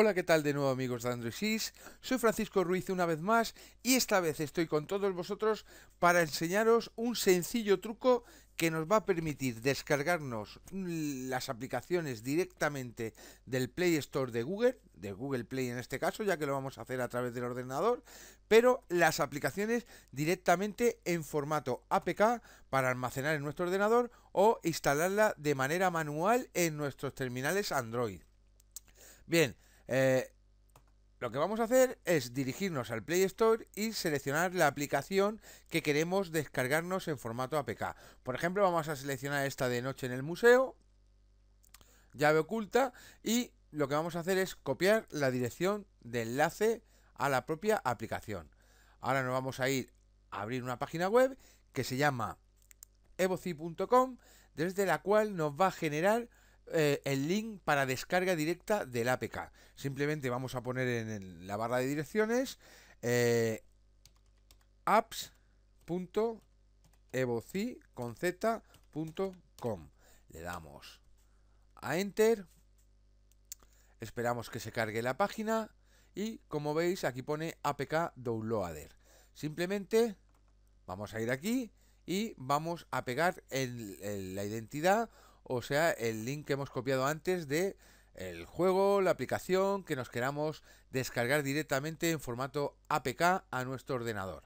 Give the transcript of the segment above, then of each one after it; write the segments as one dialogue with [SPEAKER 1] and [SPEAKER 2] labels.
[SPEAKER 1] Hola, ¿qué tal de nuevo amigos de Android Soy Francisco Ruiz una vez más y esta vez estoy con todos vosotros para enseñaros un sencillo truco que nos va a permitir descargarnos las aplicaciones directamente del Play Store de Google, de Google Play en este caso, ya que lo vamos a hacer a través del ordenador, pero las aplicaciones directamente en formato APK para almacenar en nuestro ordenador o instalarla de manera manual en nuestros terminales Android. Bien, eh, lo que vamos a hacer es dirigirnos al Play Store y seleccionar la aplicación que queremos descargarnos en formato APK. Por ejemplo, vamos a seleccionar esta de Noche en el Museo, llave oculta, y lo que vamos a hacer es copiar la dirección de enlace a la propia aplicación. Ahora nos vamos a ir a abrir una página web que se llama evoci.com, desde la cual nos va a generar eh, el link para descarga directa del APK. Simplemente vamos a poner en, la barra de direcciones eh, Le damos a enter. Esperamos que se cargue la página y como veis aquí pone APK Downloader. Simplemente vamos a ir aquí y vamos a pegar en la identidad o sea el link que hemos copiado antes de el juego, la aplicación que nos queramos descargar directamente en formato APK a nuestro ordenador.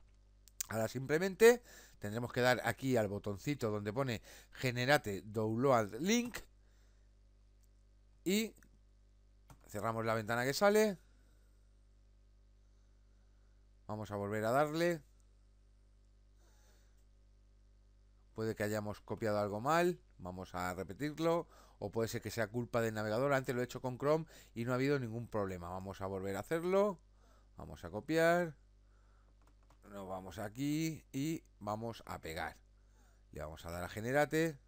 [SPEAKER 1] Ahora simplemente tendremos que dar aquí al botoncito donde pone generate download link y cerramos la ventana que sale. Vamos a volver a darle de que hayamos copiado algo mal, vamos a repetirlo, o puede ser que sea culpa del navegador. Antes lo he hecho con Chrome y no ha habido ningún problema. Vamos a volver a hacerlo, vamos a copiar, nos vamos aquí y vamos a pegar. Le vamos a dar a generate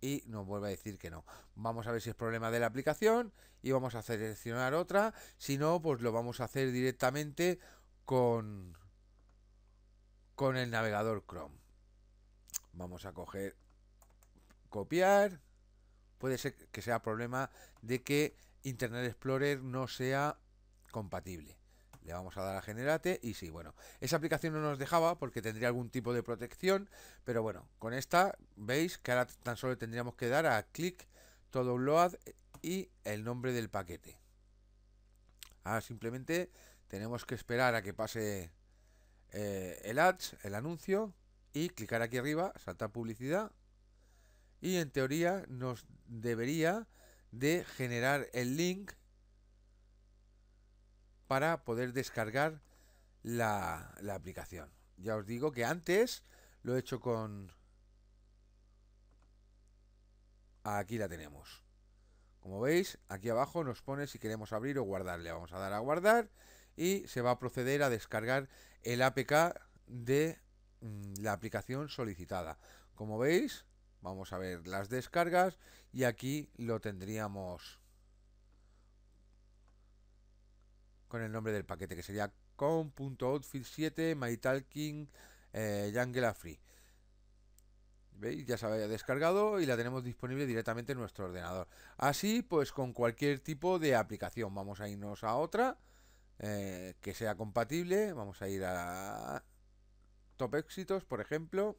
[SPEAKER 1] y nos vuelve a decir que no. Vamos a ver si es problema de la aplicación y vamos a seleccionar otra. Si no, pues lo vamos a hacer directamente con, con el navegador Chrome. Vamos a coger copiar. Puede ser que sea problema de que Internet Explorer no sea compatible. Le vamos a dar a generate y sí, bueno, esa aplicación no nos dejaba porque tendría algún tipo de protección, pero bueno, con esta veis que ahora tan solo tendríamos que dar a clic, todo load y el nombre del paquete. Ahora simplemente tenemos que esperar a que pase eh, el ads, el anuncio, y clicar aquí arriba, saltar publicidad y en teoría nos debería de generar el link para poder descargar la, la aplicación. Ya os digo que antes lo he hecho con... Aquí la tenemos. Como veis, aquí abajo nos pone si queremos abrir o guardar. Le vamos a dar a guardar y se va a proceder a descargar el APK de Mm, la aplicación solicitada. Como veis, vamos a ver las descargas y aquí lo tendríamos con el nombre del paquete que sería com.outfit7 mytalking eh, Jungle Free. ¿Veis? Ya se había descargado y la tenemos disponible directamente en nuestro ordenador. Así pues con cualquier tipo de aplicación. Vamos a irnos a otra eh, que sea compatible. Vamos a ir a, top éxitos, por ejemplo.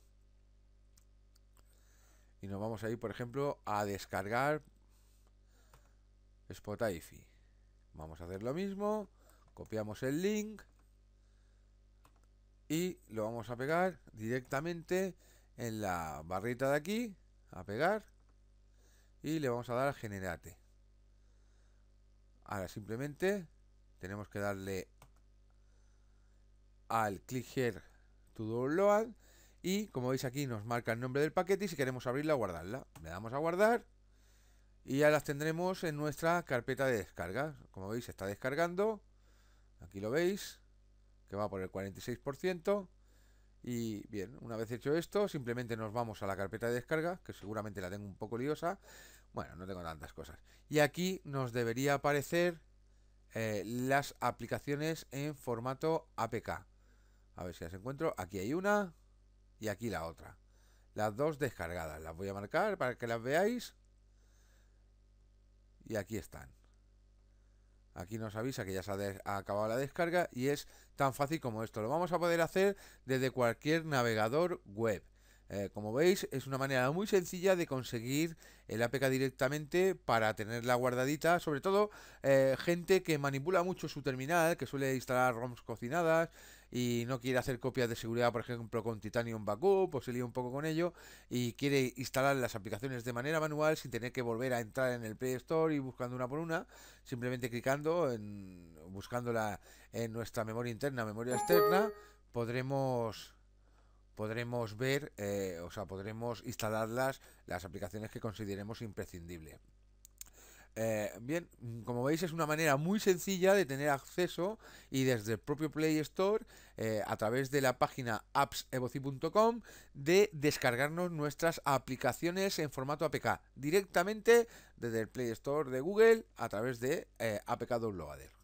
[SPEAKER 1] Y nos vamos a ir, por ejemplo, a descargar Spotify. Vamos a hacer lo mismo. Copiamos el link. Y lo vamos a pegar directamente en la barrita de aquí. A pegar. Y le vamos a dar a generate. Ahora simplemente tenemos que darle al click lo Y como veis aquí nos marca el nombre del paquete y si queremos abrirla o guardarla. Le damos a guardar y ya las tendremos en nuestra carpeta de descarga. Como veis está descargando. Aquí lo veis, que va por el 46%. Y bien, una vez hecho esto, simplemente nos vamos a la carpeta de descarga, que seguramente la tengo un poco liosa. Bueno, no tengo tantas cosas. Y aquí nos debería aparecer eh, las aplicaciones en formato APK. A ver si las encuentro. Aquí hay una y aquí la otra. Las dos descargadas. Las voy a marcar para que las veáis. Y aquí están. Aquí nos avisa que ya se ha, ha, acabado la descarga y es tan fácil como esto. Lo vamos a poder hacer desde cualquier navegador web. Eh, como veis, es una manera muy sencilla de conseguir el APK directamente para tenerla guardadita. Sobre todo, eh, gente que manipula mucho su terminal, que suele instalar ROMs cocinadas y no quiere hacer copias de seguridad, por ejemplo, con Titanium Backup, o se lía un poco con ello, y quiere instalar las aplicaciones de manera manual sin tener que volver a entrar en el Play Store y buscando una por una, simplemente clicando, en, buscándola en nuestra memoria interna, memoria externa, podremos podremos ver, eh, o sea, podremos instalarlas las aplicaciones que consideremos imprescindibles. Eh, bien, como veis es una manera muy sencilla de tener acceso y desde el propio Play Store eh, a través de la página appsevoci.com de descargarnos nuestras aplicaciones en formato APK directamente desde el Play Store de Google a través de APK Downloader.